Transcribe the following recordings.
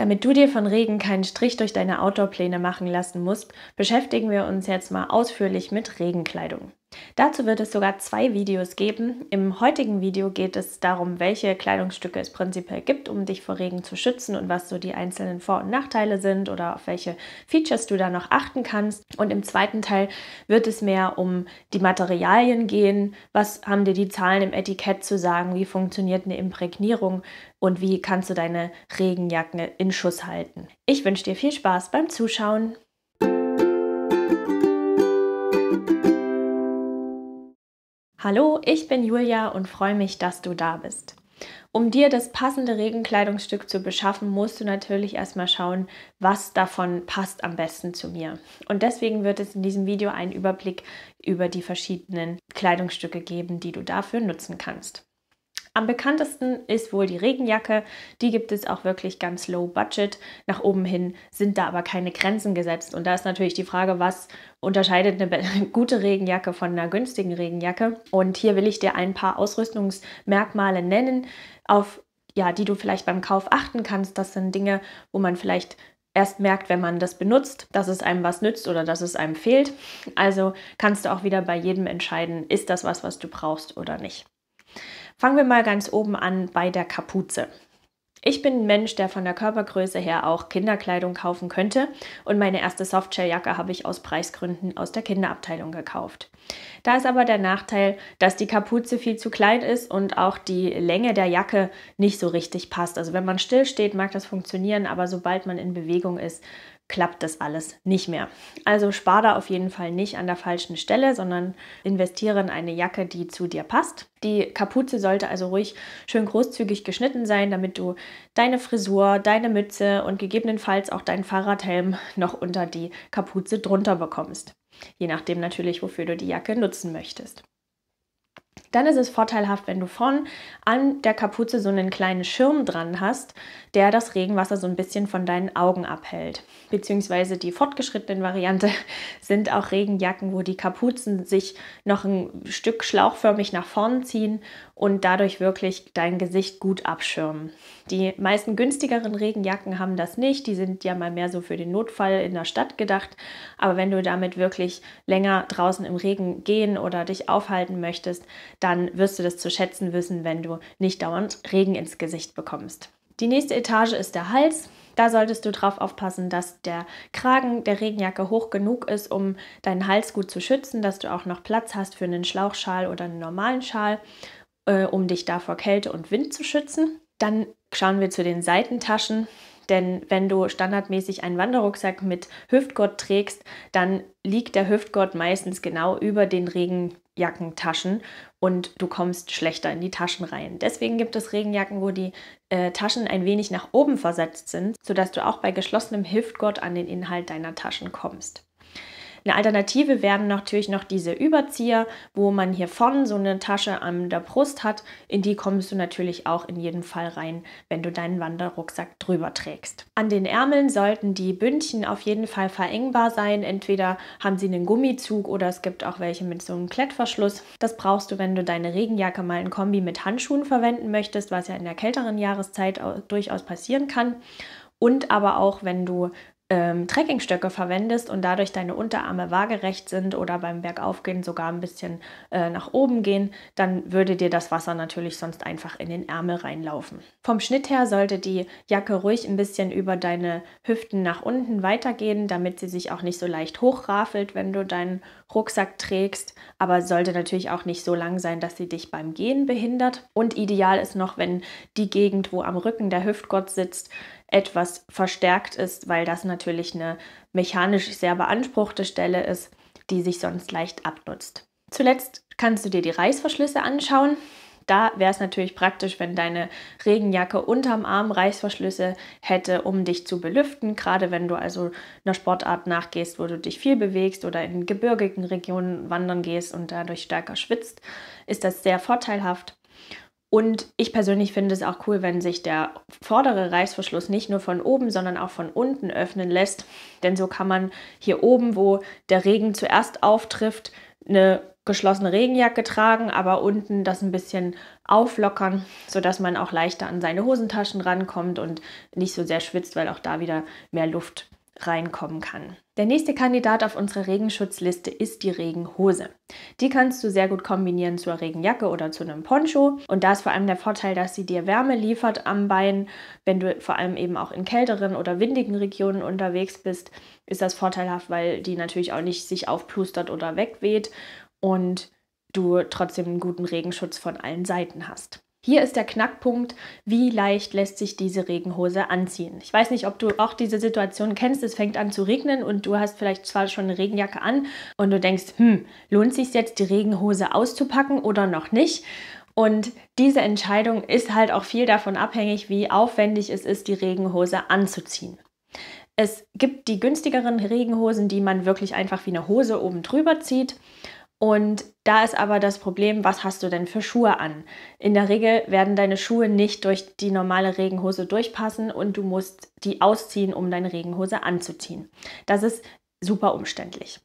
Damit du dir von Regen keinen Strich durch deine Outdoor-Pläne machen lassen musst, beschäftigen wir uns jetzt mal ausführlich mit Regenkleidung. Dazu wird es sogar zwei Videos geben. Im heutigen Video geht es darum, welche Kleidungsstücke es prinzipiell gibt, um dich vor Regen zu schützen und was so die einzelnen Vor- und Nachteile sind oder auf welche Features du da noch achten kannst. Und im zweiten Teil wird es mehr um die Materialien gehen. Was haben dir die Zahlen im Etikett zu sagen? Wie funktioniert eine Imprägnierung? und wie kannst du deine Regenjacke in Schuss halten. Ich wünsche dir viel Spaß beim Zuschauen. Hallo, ich bin Julia und freue mich, dass du da bist. Um dir das passende Regenkleidungsstück zu beschaffen, musst du natürlich erstmal schauen, was davon passt am besten zu mir. Und deswegen wird es in diesem Video einen Überblick über die verschiedenen Kleidungsstücke geben, die du dafür nutzen kannst. Am bekanntesten ist wohl die Regenjacke. Die gibt es auch wirklich ganz low budget. Nach oben hin sind da aber keine Grenzen gesetzt. Und da ist natürlich die Frage, was unterscheidet eine gute Regenjacke von einer günstigen Regenjacke. Und hier will ich dir ein paar Ausrüstungsmerkmale nennen, auf ja, die du vielleicht beim Kauf achten kannst. Das sind Dinge, wo man vielleicht erst merkt, wenn man das benutzt, dass es einem was nützt oder dass es einem fehlt. Also kannst du auch wieder bei jedem entscheiden, ist das was, was du brauchst oder nicht. Fangen wir mal ganz oben an bei der Kapuze. Ich bin ein Mensch, der von der Körpergröße her auch Kinderkleidung kaufen könnte und meine erste Softshell-Jacke habe ich aus Preisgründen aus der Kinderabteilung gekauft. Da ist aber der Nachteil, dass die Kapuze viel zu klein ist und auch die Länge der Jacke nicht so richtig passt. Also wenn man still steht, mag das funktionieren, aber sobald man in Bewegung ist, klappt das alles nicht mehr. Also spar da auf jeden Fall nicht an der falschen Stelle, sondern investiere in eine Jacke, die zu dir passt. Die Kapuze sollte also ruhig schön großzügig geschnitten sein, damit du deine Frisur, deine Mütze und gegebenenfalls auch deinen Fahrradhelm noch unter die Kapuze drunter bekommst. Je nachdem natürlich, wofür du die Jacke nutzen möchtest dann ist es vorteilhaft, wenn du von an der Kapuze so einen kleinen Schirm dran hast, der das Regenwasser so ein bisschen von deinen Augen abhält. Beziehungsweise die fortgeschrittenen Variante sind auch Regenjacken, wo die Kapuzen sich noch ein Stück schlauchförmig nach vorn ziehen und dadurch wirklich dein Gesicht gut abschirmen. Die meisten günstigeren Regenjacken haben das nicht, die sind ja mal mehr so für den Notfall in der Stadt gedacht, aber wenn du damit wirklich länger draußen im Regen gehen oder dich aufhalten möchtest, dann wirst du das zu schätzen wissen, wenn du nicht dauernd Regen ins Gesicht bekommst. Die nächste Etage ist der Hals. Da solltest du darauf aufpassen, dass der Kragen der Regenjacke hoch genug ist, um deinen Hals gut zu schützen, dass du auch noch Platz hast für einen Schlauchschal oder einen normalen Schal äh, um dich da vor Kälte und Wind zu schützen. Dann schauen wir zu den Seitentaschen. Denn wenn du standardmäßig einen Wanderrucksack mit Hüftgurt trägst, dann liegt der Hüftgurt meistens genau über den Regenjackentaschen und du kommst schlechter in die Taschen rein. Deswegen gibt es Regenjacken, wo die äh, Taschen ein wenig nach oben versetzt sind, sodass du auch bei geschlossenem Hüftgurt an den Inhalt deiner Taschen kommst. Eine Alternative wären natürlich noch diese Überzieher, wo man hier vorne so eine Tasche an der Brust hat. In die kommst du natürlich auch in jedem Fall rein, wenn du deinen Wanderrucksack drüber trägst. An den Ärmeln sollten die Bündchen auf jeden Fall verengbar sein. Entweder haben sie einen Gummizug oder es gibt auch welche mit so einem Klettverschluss. Das brauchst du, wenn du deine Regenjacke mal in Kombi mit Handschuhen verwenden möchtest, was ja in der kälteren Jahreszeit durchaus passieren kann und aber auch wenn du ähm, Trekkingstöcke verwendest und dadurch deine Unterarme waagerecht sind oder beim Bergaufgehen sogar ein bisschen äh, nach oben gehen, dann würde dir das Wasser natürlich sonst einfach in den Ärmel reinlaufen. Vom Schnitt her sollte die Jacke ruhig ein bisschen über deine Hüften nach unten weitergehen, damit sie sich auch nicht so leicht hochrafelt, wenn du deinen Rucksack trägst, aber sollte natürlich auch nicht so lang sein, dass sie dich beim Gehen behindert. Und ideal ist noch, wenn die Gegend, wo am Rücken der Hüftgott sitzt, etwas verstärkt ist, weil das natürlich eine mechanisch sehr beanspruchte Stelle ist, die sich sonst leicht abnutzt. Zuletzt kannst du dir die Reißverschlüsse anschauen. Da wäre es natürlich praktisch, wenn deine Regenjacke unterm Arm Reißverschlüsse hätte, um dich zu belüften. Gerade wenn du also einer Sportart nachgehst, wo du dich viel bewegst oder in gebirgigen Regionen wandern gehst und dadurch stärker schwitzt, ist das sehr vorteilhaft. Und ich persönlich finde es auch cool, wenn sich der vordere Reißverschluss nicht nur von oben, sondern auch von unten öffnen lässt. Denn so kann man hier oben, wo der Regen zuerst auftrifft, eine geschlossene Regenjacke tragen, aber unten das ein bisschen auflockern, sodass man auch leichter an seine Hosentaschen rankommt und nicht so sehr schwitzt, weil auch da wieder mehr Luft reinkommen kann. Der nächste Kandidat auf unserer Regenschutzliste ist die Regenhose. Die kannst du sehr gut kombinieren zur Regenjacke oder zu einem Poncho. Und da ist vor allem der Vorteil, dass sie dir Wärme liefert am Bein. Wenn du vor allem eben auch in kälteren oder windigen Regionen unterwegs bist, ist das vorteilhaft, weil die natürlich auch nicht sich aufplustert oder wegweht und du trotzdem einen guten Regenschutz von allen Seiten hast. Hier ist der Knackpunkt, wie leicht lässt sich diese Regenhose anziehen. Ich weiß nicht, ob du auch diese Situation kennst, es fängt an zu regnen und du hast vielleicht zwar schon eine Regenjacke an und du denkst, hm, lohnt sich jetzt die Regenhose auszupacken oder noch nicht? Und diese Entscheidung ist halt auch viel davon abhängig, wie aufwendig es ist, die Regenhose anzuziehen. Es gibt die günstigeren Regenhosen, die man wirklich einfach wie eine Hose oben drüber zieht. Und da ist aber das Problem, was hast du denn für Schuhe an? In der Regel werden deine Schuhe nicht durch die normale Regenhose durchpassen und du musst die ausziehen, um deine Regenhose anzuziehen. Das ist super umständlich.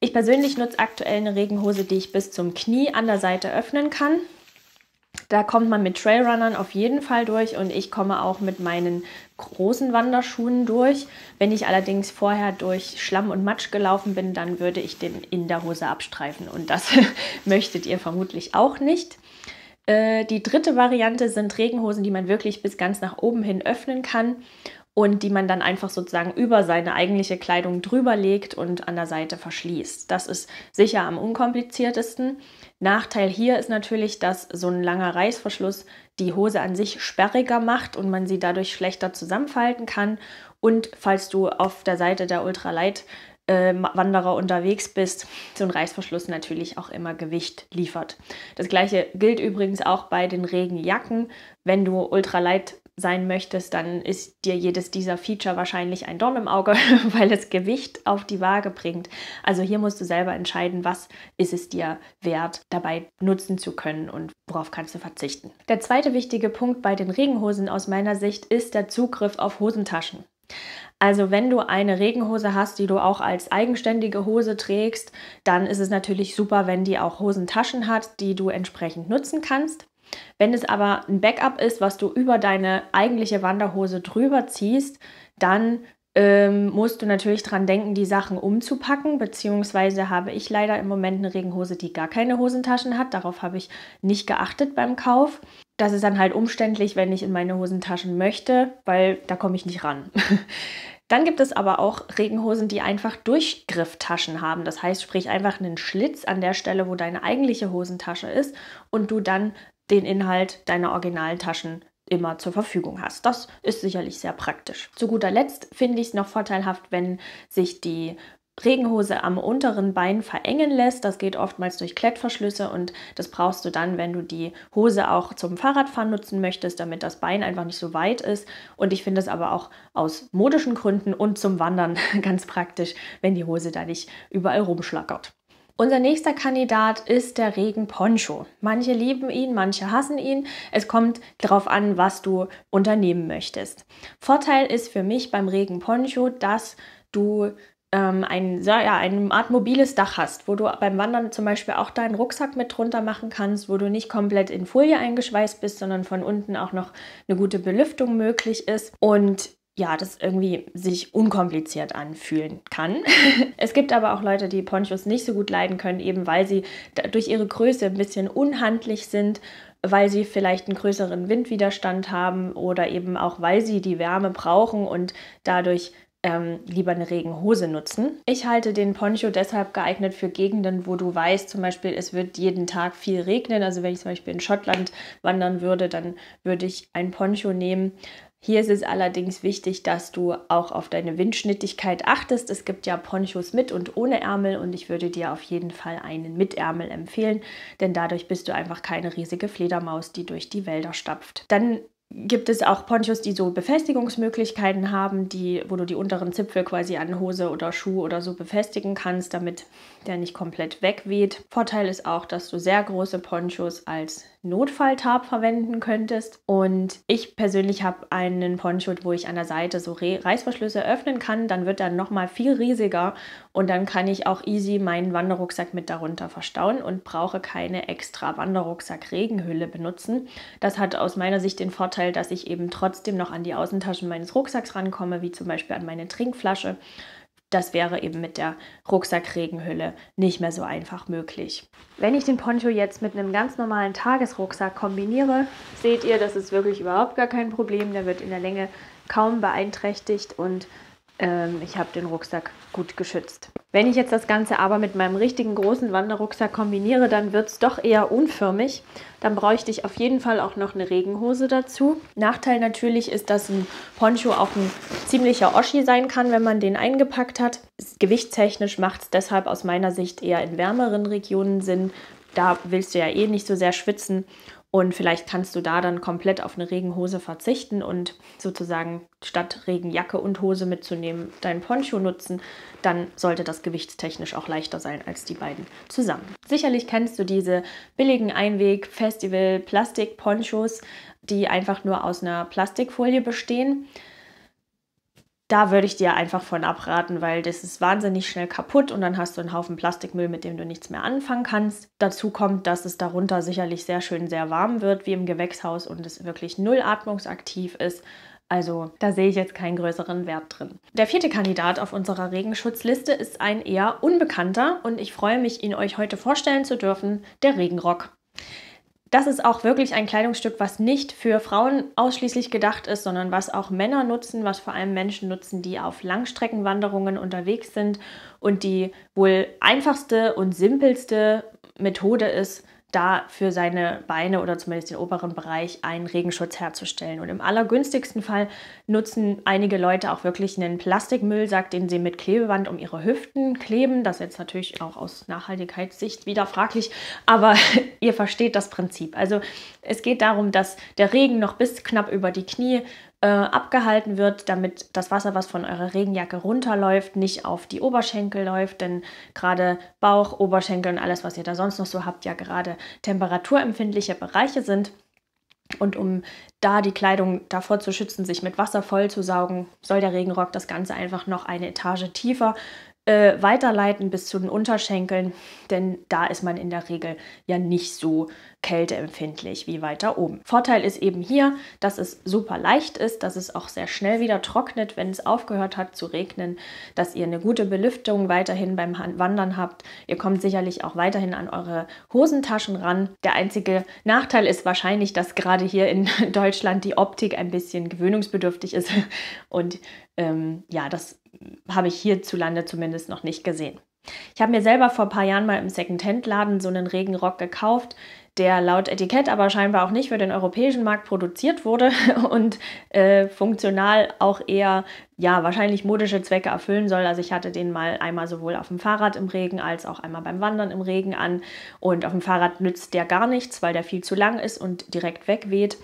Ich persönlich nutze aktuell eine Regenhose, die ich bis zum Knie an der Seite öffnen kann. Da kommt man mit Trailrunnern auf jeden Fall durch und ich komme auch mit meinen großen Wanderschuhen durch. Wenn ich allerdings vorher durch Schlamm und Matsch gelaufen bin, dann würde ich den in der Hose abstreifen und das möchtet ihr vermutlich auch nicht. Äh, die dritte Variante sind Regenhosen, die man wirklich bis ganz nach oben hin öffnen kann und die man dann einfach sozusagen über seine eigentliche Kleidung drüber legt und an der Seite verschließt. Das ist sicher am unkompliziertesten. Nachteil hier ist natürlich, dass so ein langer Reißverschluss die Hose an sich sperriger macht und man sie dadurch schlechter zusammenfalten kann. Und falls du auf der Seite der Ultralight äh, Wanderer unterwegs bist, so ein Reißverschluss natürlich auch immer Gewicht liefert. Das gleiche gilt übrigens auch bei den Regenjacken. Wenn du ultralight sein möchtest, dann ist dir jedes dieser Feature wahrscheinlich ein Dorn im Auge, weil es Gewicht auf die Waage bringt. Also hier musst du selber entscheiden, was ist es dir wert, dabei nutzen zu können und worauf kannst du verzichten. Der zweite wichtige Punkt bei den Regenhosen aus meiner Sicht ist der Zugriff auf Hosentaschen. Also wenn du eine Regenhose hast, die du auch als eigenständige Hose trägst, dann ist es natürlich super, wenn die auch Hosentaschen hat, die du entsprechend nutzen kannst. Wenn es aber ein Backup ist, was du über deine eigentliche Wanderhose drüber ziehst, dann ähm, musst du natürlich dran denken, die Sachen umzupacken, beziehungsweise habe ich leider im Moment eine Regenhose, die gar keine Hosentaschen hat. Darauf habe ich nicht geachtet beim Kauf. Das ist dann halt umständlich, wenn ich in meine Hosentaschen möchte, weil da komme ich nicht ran. Dann gibt es aber auch Regenhosen, die einfach Durchgrifftaschen haben. Das heißt, sprich einfach einen Schlitz an der Stelle, wo deine eigentliche Hosentasche ist und du dann den Inhalt deiner originalen Taschen immer zur Verfügung hast. Das ist sicherlich sehr praktisch. Zu guter Letzt finde ich es noch vorteilhaft, wenn sich die Regenhose am unteren Bein verengen lässt. Das geht oftmals durch Klettverschlüsse und das brauchst du dann, wenn du die Hose auch zum Fahrradfahren nutzen möchtest, damit das Bein einfach nicht so weit ist. Und ich finde es aber auch aus modischen Gründen und zum Wandern ganz praktisch, wenn die Hose da nicht überall rumschlackert. Unser nächster Kandidat ist der Regenponcho. Manche lieben ihn, manche hassen ihn. Es kommt darauf an, was du unternehmen möchtest. Vorteil ist für mich beim Regenponcho, dass du ähm, ein, ja, eine Art mobiles Dach hast, wo du beim Wandern zum Beispiel auch deinen Rucksack mit drunter machen kannst, wo du nicht komplett in Folie eingeschweißt bist, sondern von unten auch noch eine gute Belüftung möglich ist. Und ja, das irgendwie sich unkompliziert anfühlen kann. es gibt aber auch Leute, die Ponchos nicht so gut leiden können, eben weil sie durch ihre Größe ein bisschen unhandlich sind, weil sie vielleicht einen größeren Windwiderstand haben oder eben auch, weil sie die Wärme brauchen und dadurch ähm, lieber eine Regenhose nutzen. Ich halte den Poncho deshalb geeignet für Gegenden, wo du weißt, zum Beispiel, es wird jeden Tag viel regnen. Also wenn ich zum Beispiel in Schottland wandern würde, dann würde ich einen Poncho nehmen, hier ist es allerdings wichtig, dass du auch auf deine Windschnittigkeit achtest. Es gibt ja Ponchos mit und ohne Ärmel und ich würde dir auf jeden Fall einen mit Ärmel empfehlen, denn dadurch bist du einfach keine riesige Fledermaus, die durch die Wälder stapft. Dann gibt es auch Ponchos, die so Befestigungsmöglichkeiten haben, die, wo du die unteren Zipfel quasi an Hose oder Schuh oder so befestigen kannst, damit der nicht komplett wegweht. Vorteil ist auch, dass du sehr große Ponchos als Notfalltarp verwenden könntest. Und ich persönlich habe einen Poncho, wo ich an der Seite so Re Reißverschlüsse öffnen kann. Dann wird er nochmal viel riesiger und dann kann ich auch easy meinen Wanderrucksack mit darunter verstauen und brauche keine extra Wanderrucksack-Regenhülle benutzen. Das hat aus meiner Sicht den Vorteil, Vorteil, dass ich eben trotzdem noch an die Außentaschen meines Rucksacks rankomme, wie zum Beispiel an meine Trinkflasche. Das wäre eben mit der Rucksackregenhülle nicht mehr so einfach möglich. Wenn ich den Poncho jetzt mit einem ganz normalen Tagesrucksack kombiniere, seht ihr, das ist wirklich überhaupt gar kein Problem. Der wird in der Länge kaum beeinträchtigt und ähm, ich habe den Rucksack gut geschützt. Wenn ich jetzt das Ganze aber mit meinem richtigen großen Wanderrucksack kombiniere, dann wird es doch eher unförmig. Dann bräuchte ich auf jeden Fall auch noch eine Regenhose dazu. Nachteil natürlich ist, dass ein Poncho auch ein ziemlicher Oschi sein kann, wenn man den eingepackt hat. Gewichtstechnisch macht es deshalb aus meiner Sicht eher in wärmeren Regionen Sinn. Da willst du ja eh nicht so sehr schwitzen und vielleicht kannst du da dann komplett auf eine Regenhose verzichten und sozusagen statt Regenjacke und Hose mitzunehmen, deinen Poncho nutzen. Dann sollte das gewichtstechnisch auch leichter sein als die beiden zusammen. Sicherlich kennst du diese billigen Einweg-Festival-Plastik-Ponchos, die einfach nur aus einer Plastikfolie bestehen da würde ich dir einfach von abraten, weil das ist wahnsinnig schnell kaputt und dann hast du einen Haufen Plastikmüll, mit dem du nichts mehr anfangen kannst. Dazu kommt, dass es darunter sicherlich sehr schön sehr warm wird, wie im Gewächshaus und es wirklich null atmungsaktiv ist. Also da sehe ich jetzt keinen größeren Wert drin. Der vierte Kandidat auf unserer Regenschutzliste ist ein eher unbekannter und ich freue mich, ihn euch heute vorstellen zu dürfen, der Regenrock das ist auch wirklich ein Kleidungsstück, was nicht für Frauen ausschließlich gedacht ist, sondern was auch Männer nutzen, was vor allem Menschen nutzen, die auf Langstreckenwanderungen unterwegs sind und die wohl einfachste und simpelste Methode ist, da für seine Beine oder zumindest den oberen Bereich einen Regenschutz herzustellen. Und im allergünstigsten Fall nutzen einige Leute auch wirklich einen Plastikmüllsack, den sie mit Klebeband um ihre Hüften kleben. Das ist jetzt natürlich auch aus Nachhaltigkeitssicht wieder fraglich, aber ihr versteht das Prinzip. Also es geht darum, dass der Regen noch bis knapp über die Knie äh, abgehalten wird, damit das Wasser, was von eurer Regenjacke runterläuft, nicht auf die Oberschenkel läuft, denn gerade Bauch, Oberschenkel und alles, was ihr da sonst noch so habt, ja gerade temperaturempfindliche Bereiche sind. Und um da die Kleidung davor zu schützen, sich mit Wasser vollzusaugen, soll der Regenrock das Ganze einfach noch eine Etage tiefer äh, weiterleiten bis zu den Unterschenkeln, denn da ist man in der Regel ja nicht so kälteempfindlich wie weiter oben. Vorteil ist eben hier, dass es super leicht ist, dass es auch sehr schnell wieder trocknet, wenn es aufgehört hat zu regnen, dass ihr eine gute Belüftung weiterhin beim Wandern habt. Ihr kommt sicherlich auch weiterhin an eure Hosentaschen ran. Der einzige Nachteil ist wahrscheinlich, dass gerade hier in Deutschland die Optik ein bisschen gewöhnungsbedürftig ist und ähm, ja, das habe ich hierzulande zumindest noch nicht gesehen. Ich habe mir selber vor ein paar Jahren mal im Secondhand-Laden so einen Regenrock gekauft, der laut Etikett aber scheinbar auch nicht für den europäischen Markt produziert wurde und äh, funktional auch eher, ja, wahrscheinlich modische Zwecke erfüllen soll. Also ich hatte den mal einmal sowohl auf dem Fahrrad im Regen als auch einmal beim Wandern im Regen an. Und auf dem Fahrrad nützt der gar nichts, weil der viel zu lang ist und direkt wegweht.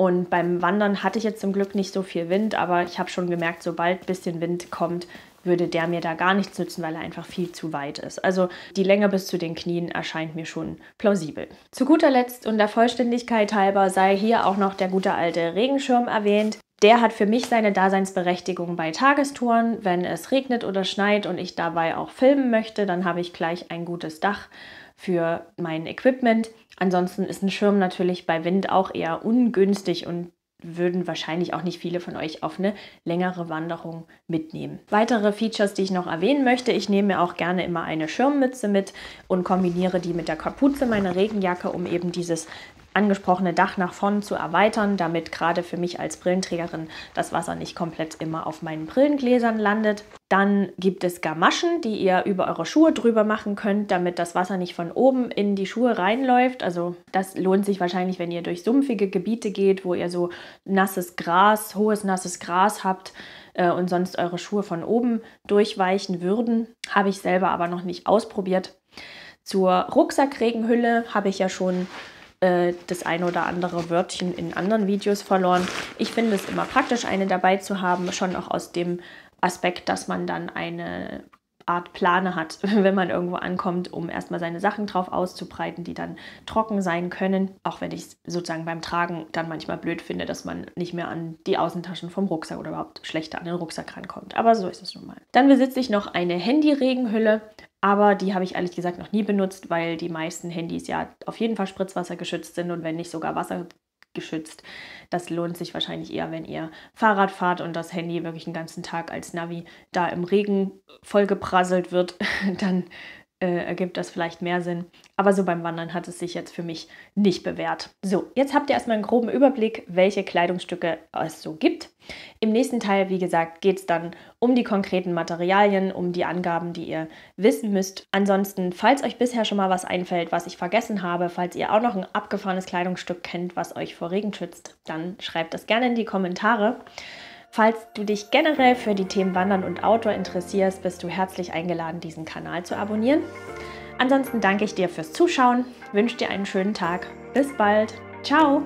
Und beim Wandern hatte ich jetzt zum Glück nicht so viel Wind, aber ich habe schon gemerkt, sobald ein bisschen Wind kommt, würde der mir da gar nichts nützen, weil er einfach viel zu weit ist. Also die Länge bis zu den Knien erscheint mir schon plausibel. Zu guter Letzt und der Vollständigkeit halber sei hier auch noch der gute alte Regenschirm erwähnt. Der hat für mich seine Daseinsberechtigung bei Tagestouren. Wenn es regnet oder schneit und ich dabei auch filmen möchte, dann habe ich gleich ein gutes Dach für mein Equipment. Ansonsten ist ein Schirm natürlich bei Wind auch eher ungünstig und würden wahrscheinlich auch nicht viele von euch auf eine längere Wanderung mitnehmen. Weitere Features, die ich noch erwähnen möchte, ich nehme mir auch gerne immer eine Schirmmütze mit und kombiniere die mit der Kapuze meiner Regenjacke, um eben dieses angesprochene Dach nach vorn zu erweitern, damit gerade für mich als Brillenträgerin das Wasser nicht komplett immer auf meinen Brillengläsern landet. Dann gibt es Gamaschen, die ihr über eure Schuhe drüber machen könnt, damit das Wasser nicht von oben in die Schuhe reinläuft. Also das lohnt sich wahrscheinlich, wenn ihr durch sumpfige Gebiete geht, wo ihr so nasses Gras, hohes nasses Gras habt äh, und sonst eure Schuhe von oben durchweichen würden. Habe ich selber aber noch nicht ausprobiert. Zur Rucksackregenhülle habe ich ja schon äh, das ein oder andere Wörtchen in anderen Videos verloren. Ich finde es immer praktisch, eine dabei zu haben, schon auch aus dem Aspekt, dass man dann eine Art Plane hat, wenn man irgendwo ankommt, um erstmal seine Sachen drauf auszubreiten, die dann trocken sein können. Auch wenn ich es sozusagen beim Tragen dann manchmal blöd finde, dass man nicht mehr an die Außentaschen vom Rucksack oder überhaupt schlechter an den Rucksack rankommt. Aber so ist es nun mal. Dann besitze ich noch eine Handy-Regenhülle. Aber die habe ich ehrlich gesagt noch nie benutzt, weil die meisten Handys ja auf jeden Fall spritzwassergeschützt sind und wenn nicht sogar Wasser geschützt. Das lohnt sich wahrscheinlich eher, wenn ihr Fahrrad fahrt und das Handy wirklich den ganzen Tag als Navi da im Regen vollgeprasselt wird. Dann äh, ergibt das vielleicht mehr Sinn. Aber so beim Wandern hat es sich jetzt für mich nicht bewährt. So, jetzt habt ihr erstmal einen groben Überblick, welche Kleidungsstücke es so gibt. Im nächsten Teil, wie gesagt, geht es dann um die konkreten Materialien, um die Angaben, die ihr wissen müsst. Ansonsten, falls euch bisher schon mal was einfällt, was ich vergessen habe, falls ihr auch noch ein abgefahrenes Kleidungsstück kennt, was euch vor Regen schützt, dann schreibt das gerne in die Kommentare. Falls du dich generell für die Themen Wandern und Outdoor interessierst, bist du herzlich eingeladen, diesen Kanal zu abonnieren. Ansonsten danke ich dir fürs Zuschauen, wünsche dir einen schönen Tag. Bis bald. Ciao.